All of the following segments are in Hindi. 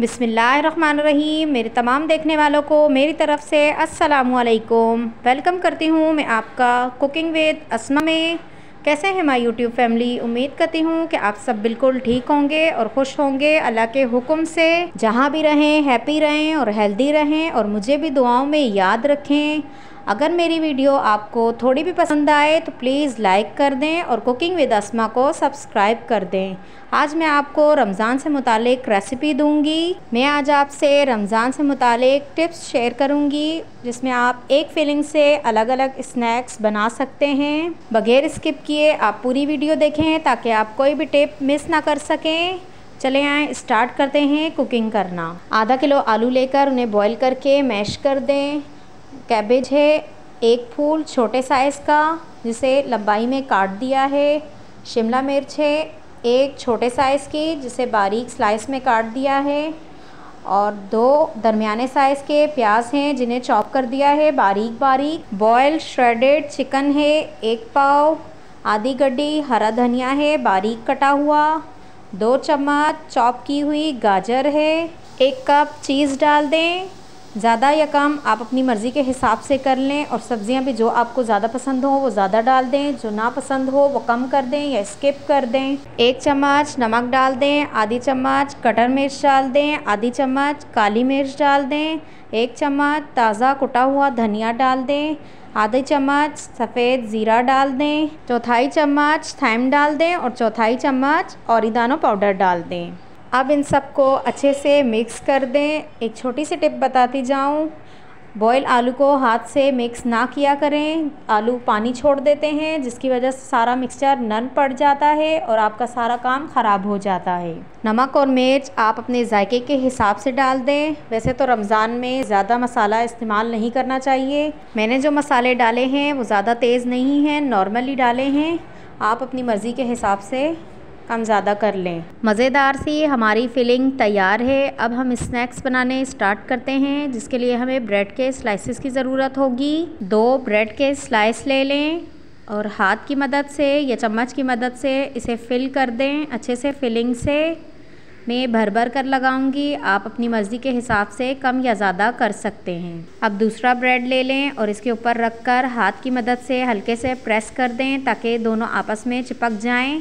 बिसमीम मेरे तमाम देखने वालों को मेरी तरफ़ से असलकुम वेलकम करती हूँ मैं आपका कुकिंग विद असमा में कैसे हैं माय यूट्यूब फैमिली उम्मीद करती हूँ कि आप सब बिल्कुल ठीक होंगे और खुश होंगे अल्लाह के हुक्म से जहाँ भी रहें हैप्पी रहें और हेल्दी रहें और मुझे भी दुआओं में याद रखें अगर मेरी वीडियो आपको थोड़ी भी पसंद आए तो प्लीज़ लाइक कर दें और कुकिंग विद अस्मा को सब्सक्राइब कर दें आज मैं आपको रमज़ान से मुतालिक रेसिपी दूंगी मैं आज आपसे रमज़ान से मुतालिक टिप्स शेयर करूंगी जिसमें आप एक फीलिंग से अलग अलग स्नैक्स बना सकते हैं बगैर स्किप किए आप पूरी वीडियो देखें ताकि आप कोई भी टिप मिस ना कर सकें चले आए स्टार्ट करते हैं कुकिंग करना आधा किलो आलू लेकर उन्हें बॉईल करके मैश कर दें कैबेज है एक फूल छोटे साइज़ का जिसे लंबाई में काट दिया है शिमला मिर्च है एक छोटे साइज़ की जिसे बारीक स्लाइस में काट दिया है और दो दरमियाने साइज़ के प्याज हैं जिन्हें चॉप कर दिया है बारीक बारीक बॉयल श्रेडेड चिकन है एक पाव आधी गड्डी हरा धनिया है बारीक कटा हुआ दो चम्मच चॉप की हुई गाजर है एक कप चीज़ डाल दें ज़्यादा या कम आप अपनी मर्ज़ी के हिसाब से कर लें और सब्ज़ियाँ भी जो आपको ज़्यादा पसंद हो वो ज़्यादा डाल दें जो ना पसंद हो वो कम कर दें या स्किप कर दें एक चम्मच नमक डाल दें आधी चम्मच कटर मिर्च डाल दें आधी चम्मच काली मिर्च डाल दें एक चम्मच ताज़ा कुटा हुआ धनिया डाल दें आधी चम्मच सफ़ेद ज़ीरा डाल दें चौथाई चम्मच थैम डाल दें और चौथाई चम्मच औरिदानो पाउडर डाल दें अब इन सबको अच्छे से मिक्स कर दें एक छोटी सी टिप बताती जाऊं बॉयल आलू को हाथ से मिक्स ना किया करें आलू पानी छोड़ देते हैं जिसकी वजह से सारा मिक्सचर नन पड़ जाता है और आपका सारा काम ख़राब हो जाता है नमक और मिर्च आप अपने जायके के हिसाब से डाल दें वैसे तो रमज़ान में ज़्यादा मसाला इस्तेमाल नहीं करना चाहिए मैंने जो मसाले डाले हैं वो ज़्यादा तेज़ नहीं हैं नॉर्मली डाले हैं आप अपनी मर्ज़ी के हिसाब से कम ज़्यादा कर लें मज़ेदार सी हमारी फिलिंग तैयार है अब हम स्नैक्स बनाने स्टार्ट करते हैं जिसके लिए हमें ब्रेड के स्लाइसेस की ज़रूरत होगी दो ब्रेड के स्लाइस ले लें और हाथ की मदद से या चम्मच की मदद से इसे फिल कर दें अच्छे से फिलिंग से मैं भर भर कर लगाऊंगी आप अपनी मर्ज़ी के हिसाब से कम या ज़्यादा कर सकते हैं अब दूसरा ब्रेड ले लें और इसके ऊपर रख कर हाथ की मदद से हल्के से प्रेस कर दें ताकि दोनों आपस में चिपक जाएं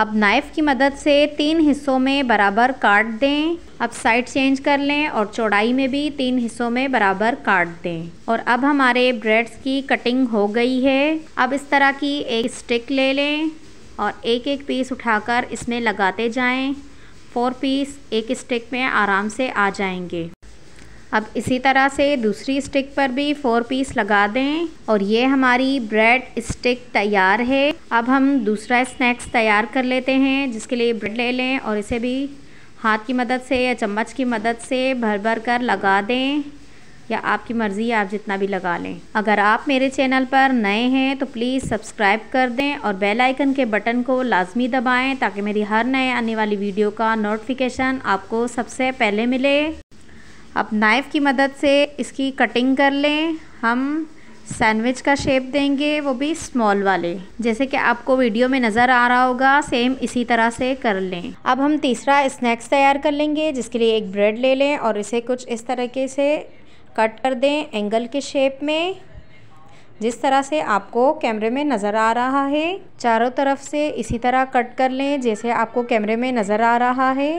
अब नाइफ़ की मदद से तीन हिस्सों में बराबर काट दें अब साइड चेंज कर लें और चौड़ाई में भी तीन हिस्सों में बराबर काट दें और अब हमारे ब्रेड्स की कटिंग हो गई है अब इस तरह की एक स्टिक ले लें और एक एक पीस उठाकर इसमें लगाते जाएं फोर पीस एक स्टिक में आराम से आ जाएंगे अब इसी तरह से दूसरी स्टिक पर भी फोर पीस लगा दें और ये हमारी ब्रेड स्टिक तैयार है अब हम दूसरा स्नैक्स तैयार कर लेते हैं जिसके लिए ब्रेड ले लें और इसे भी हाथ की मदद से या चम्मच की मदद से भर भर कर लगा दें या आपकी मर्ज़ी आप जितना भी लगा लें अगर आप मेरे चैनल पर नए हैं तो प्लीज़ सब्सक्राइब कर दें और बेल आइकन के बटन को लाजमी दबाएं ताकि मेरी हर नए आने वाली वीडियो का नोटिफिकेशन आपको सबसे पहले मिले अब नाइफ़ की मदद से इसकी कटिंग कर लें हम सैंडविच का शेप देंगे वो भी स्मॉल वाले जैसे कि आपको वीडियो में नज़र आ रहा होगा सेम इसी तरह से कर लें अब हम तीसरा स्नैक्स तैयार कर लेंगे जिसके लिए एक ब्रेड ले लें और इसे कुछ इस तरीके से कट कर दें एंगल के शेप में जिस तरह से आपको कैमरे में नज़र आ रहा है चारों तरफ से इसी तरह कट कर लें जैसे आपको कैमरे में नज़र आ रहा है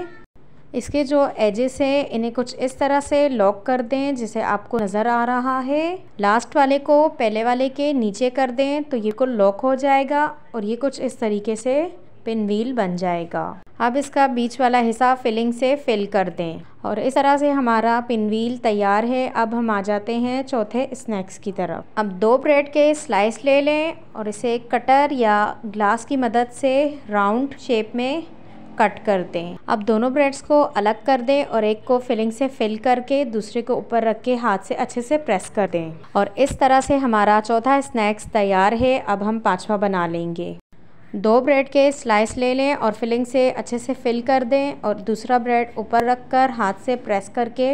इसके जो एजेस हैं इन्हें कुछ इस तरह से लॉक कर दें जिसे आपको नज़र आ रहा है लास्ट वाले को पहले वाले के नीचे कर दें तो ये कुल लॉक हो जाएगा और ये कुछ इस तरीके से पिन व्हील बन जाएगा अब इसका बीच वाला हिस्सा फिलिंग से फिल कर दें और इस तरह से हमारा पिन व्हील तैयार है अब हम आ जाते हैं चौथे स्नैक्स की तरफ अब दो ब्रेड के स्लाइस ले लें और इसे कटर या ग्लास की मदद से राउंड शेप में कट कर दें अब दोनों ब्रेड्स को अलग कर दें और एक को फिलिंग से फिल करके दूसरे को ऊपर रख के हाथ से अच्छे से प्रेस कर दें और इस तरह से हमारा चौथा स्नैक्स तैयार है अब हम पाँचवा बना लेंगे दो ब्रेड के स्लाइस ले लें और फिलिंग से अच्छे से फिल कर दें और दूसरा ब्रेड ऊपर रख कर हाथ से प्रेस करके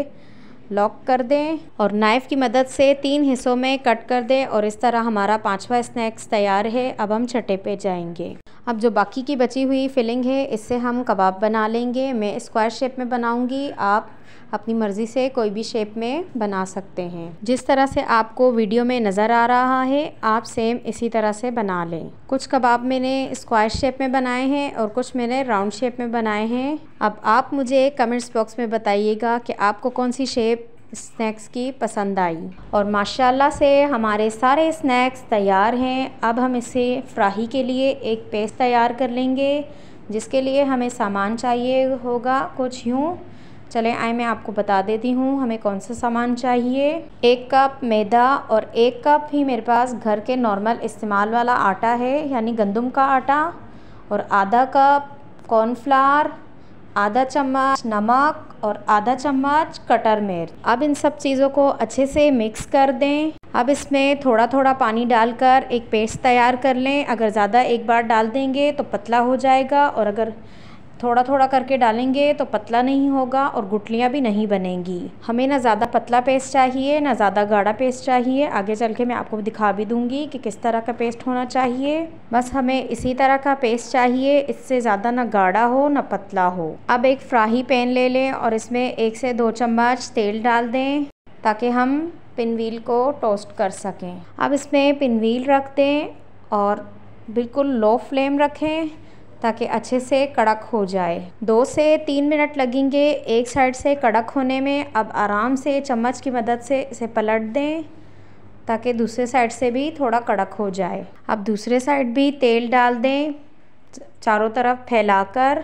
लॉक कर दें और नाइफ़ की मदद से तीन हिस्सों में कट कर दें और इस तरह हमारा पांचवा स्नैक्स तैयार है अब हम छठे पे जाएंगे अब जो बाकी की बची हुई फिलिंग है इससे हम कबाब बना लेंगे मैं स्क्वायर शेप में बनाऊंगी आप अपनी मर्ज़ी से कोई भी शेप में बना सकते हैं जिस तरह से आपको वीडियो में नज़र आ रहा है आप सेम इसी तरह से बना लें कुछ कबाब मैंने स्क्वायर शेप में बनाए हैं और कुछ मैंने राउंड शेप में बनाए हैं अब आप मुझे कमेंट्स बॉक्स में बताइएगा कि आपको कौन सी शेप स्नैक्स की पसंद आई और माशाल्लाह से हमारे सारे स्नैक्स तैयार हैं अब हम इसे फ्राही के लिए एक पेस्ट तैयार कर लेंगे जिसके लिए हमें सामान चाहिए होगा कुछ यूँ चले आए मैं आपको बता देती हूँ हमें कौन सा सामान चाहिए एक कप मैदा और एक कप ही मेरे पास घर के नॉर्मल इस्तेमाल वाला आटा है यानी गंदम का आटा और आधा कप कॉर्नफ्लार आधा चम्मच नमक और आधा चम्मच कटर मिर्च अब इन सब चीज़ों को अच्छे से मिक्स कर दें अब इसमें थोड़ा थोड़ा पानी डालकर एक पेस्ट तैयार कर लें अगर ज़्यादा एक बार डाल देंगे तो पतला हो जाएगा और अगर थोड़ा थोड़ा करके डालेंगे तो पतला नहीं होगा और गुटलियाँ भी नहीं बनेंगी हमें ना ज़्यादा पतला पेस्ट चाहिए ना ज़्यादा गाढ़ा पेस्ट चाहिए आगे चल के मैं आपको दिखा भी दूँगी कि किस तरह का पेस्ट होना चाहिए बस हमें इसी तरह का पेस्ट चाहिए इससे ज़्यादा ना गाढ़ा हो ना पतला हो अब एक फ्राही पैन ले लें और इसमें एक से दो चम्मच तेल डाल दें ताकि हम पिनवील को टोस्ट कर सकें अब इसमें पिनवील रख दें और बिल्कुल लो फ्लेम रखें ताकि अच्छे से कड़क हो जाए दो से तीन मिनट लगेंगे एक साइड से कड़क होने में अब आराम से चम्मच की मदद से इसे पलट दें ताकि दूसरे साइड से भी थोड़ा कड़क हो जाए अब दूसरे साइड भी तेल डाल दें चारों तरफ फैलाकर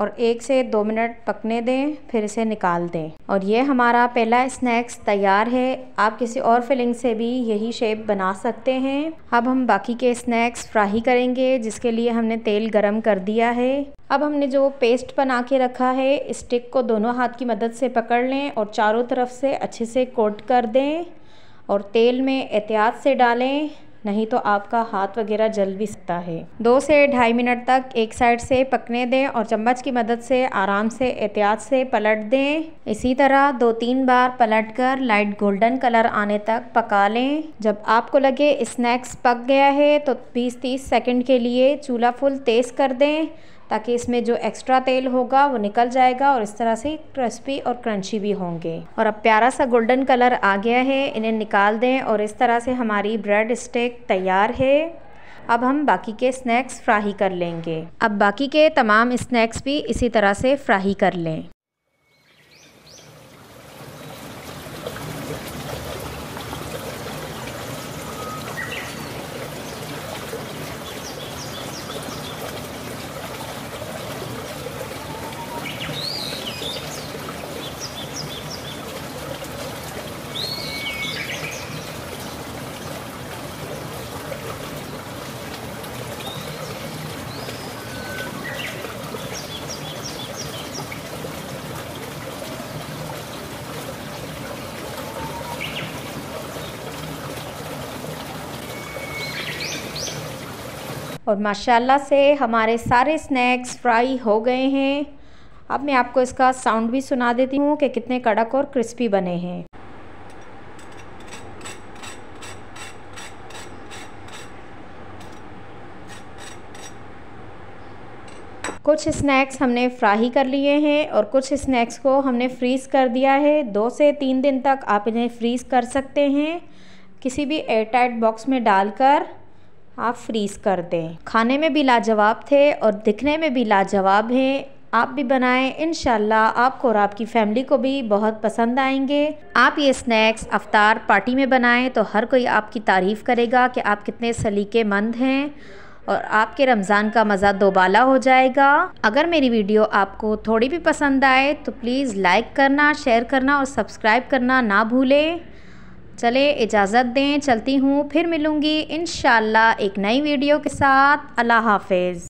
और एक से दो मिनट पकने दें फिर इसे निकाल दें और ये हमारा पहला स्नैक्स तैयार है आप किसी और फिलिंग से भी यही शेप बना सकते हैं अब हम बाकी के स्नैक्स फ्राई करेंगे जिसके लिए हमने तेल गरम कर दिया है अब हमने जो पेस्ट बना के रखा है स्टिक को दोनों हाथ की मदद से पकड़ लें और चारों तरफ से अच्छे से कोट कर दें और तेल में एहतियात से डालें नहीं तो आपका हाथ वगैरह जल भी सकता है दो से ढाई मिनट तक एक साइड से पकने दें और चम्मच की मदद से आराम से एहतियात से पलट दें इसी तरह दो तीन बार पलट कर लाइट गोल्डन कलर आने तक पका लें जब आपको लगे स्नैक्स पक गया है तो 20-30 सेकंड के लिए चूल्हा फुल तेज़ कर दें ताकि इसमें जो एक्स्ट्रा तेल होगा वो निकल जाएगा और इस तरह से क्रिस्पी और क्रंची भी होंगे और अब प्यारा सा गोल्डन कलर आ गया है इन्हें निकाल दें और इस तरह से हमारी ब्रेड स्टिक तैयार है अब हम बाकी के स्नैक्स फ्राई कर लेंगे अब बाकी के तमाम स्नैक्स भी इसी तरह से फ्राई कर लें और माशाल्लाह से हमारे सारे स्नैक्स फ्राई हो गए हैं अब मैं आपको इसका साउंड भी सुना देती हूँ कि कितने कड़क और क्रिस्पी बने हैं कुछ स्नैक्स हमने फ्राई कर लिए हैं और कुछ स्नैक्स को हमने फ्रीज़ कर दिया है दो से तीन दिन तक आप इन्हें फ्रीज़ कर सकते हैं किसी भी एयरटाइट बॉक्स में डालकर आप फ्रीज़ कर दें खाने में भी लाजवाब थे और दिखने में भी लाजवाब हैं आप भी बनाएं इन आपको और आपकी फैमिली को भी बहुत पसंद आएंगे आप ये स्नैक्स अवतार पार्टी में बनाएं तो हर कोई आपकी तारीफ़ करेगा कि आप कितने सलीकेमंद हैं और आपके रमज़ान का मज़ा दोबाला हो जाएगा अगर मेरी वीडियो आपको थोड़ी भी पसंद आए तो प्लीज़ लाइक करना शेयर करना और सब्सक्राइब करना ना भूलें चले इजाज़त दें चलती हूँ फिर मिलूँगी इन एक नई वीडियो के साथ अल्लाह हाफिज़